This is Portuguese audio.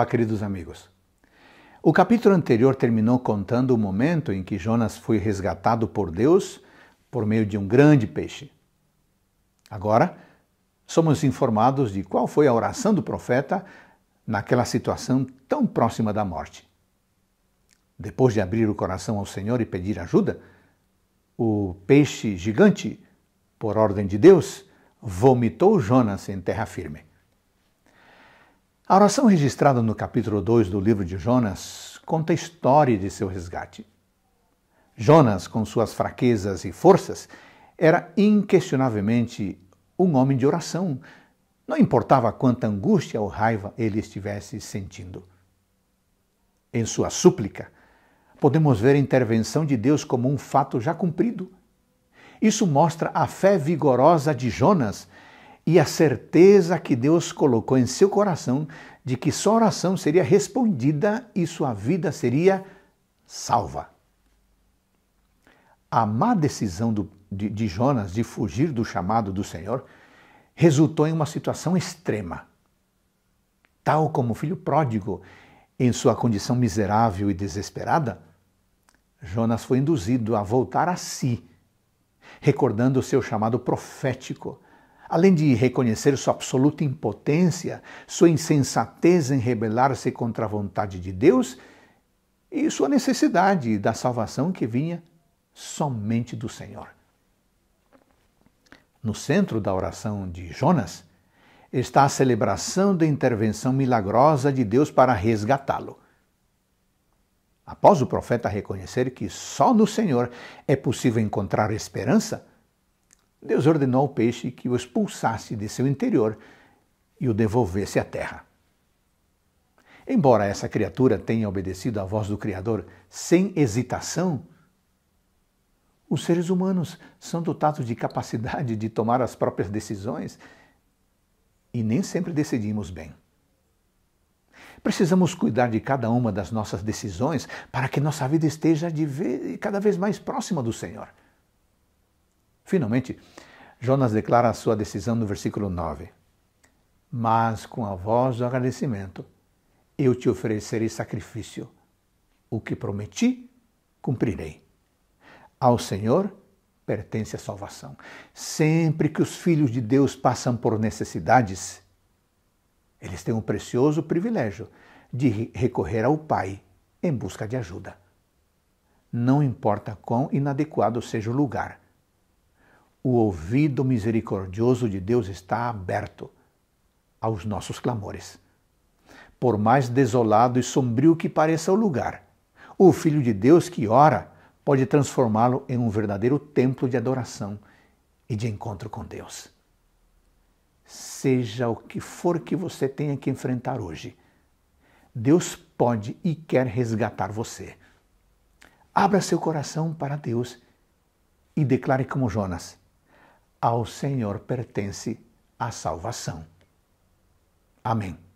Olá, queridos amigos. O capítulo anterior terminou contando o momento em que Jonas foi resgatado por Deus por meio de um grande peixe. Agora, somos informados de qual foi a oração do profeta naquela situação tão próxima da morte. Depois de abrir o coração ao Senhor e pedir ajuda, o peixe gigante, por ordem de Deus, vomitou Jonas em terra firme. A oração registrada no capítulo 2 do livro de Jonas conta a história de seu resgate. Jonas, com suas fraquezas e forças, era inquestionavelmente um homem de oração, não importava quanta angústia ou raiva ele estivesse sentindo. Em sua súplica, podemos ver a intervenção de Deus como um fato já cumprido. Isso mostra a fé vigorosa de Jonas e a certeza que Deus colocou em seu coração de que sua oração seria respondida e sua vida seria salva. A má decisão do, de, de Jonas de fugir do chamado do Senhor resultou em uma situação extrema. Tal como o filho pródigo, em sua condição miserável e desesperada, Jonas foi induzido a voltar a si, recordando o seu chamado profético Além de reconhecer sua absoluta impotência, sua insensatez em rebelar-se contra a vontade de Deus e sua necessidade da salvação que vinha somente do Senhor. No centro da oração de Jonas está a celebração da intervenção milagrosa de Deus para resgatá-lo. Após o profeta reconhecer que só no Senhor é possível encontrar esperança, Deus ordenou ao peixe que o expulsasse de seu interior e o devolvesse à terra. Embora essa criatura tenha obedecido à voz do Criador sem hesitação, os seres humanos são dotados de capacidade de tomar as próprias decisões e nem sempre decidimos bem. Precisamos cuidar de cada uma das nossas decisões para que nossa vida esteja de cada vez mais próxima do Senhor. Finalmente, Jonas declara a sua decisão no versículo 9. Mas com a voz do agradecimento, eu te oferecerei sacrifício. O que prometi, cumprirei. Ao Senhor pertence a salvação. Sempre que os filhos de Deus passam por necessidades, eles têm o um precioso privilégio de recorrer ao Pai em busca de ajuda. Não importa quão inadequado seja o lugar o ouvido misericordioso de Deus está aberto aos nossos clamores. Por mais desolado e sombrio que pareça o lugar, o Filho de Deus que ora pode transformá-lo em um verdadeiro templo de adoração e de encontro com Deus. Seja o que for que você tenha que enfrentar hoje, Deus pode e quer resgatar você. Abra seu coração para Deus e declare como Jonas: ao Senhor pertence a salvação. Amém.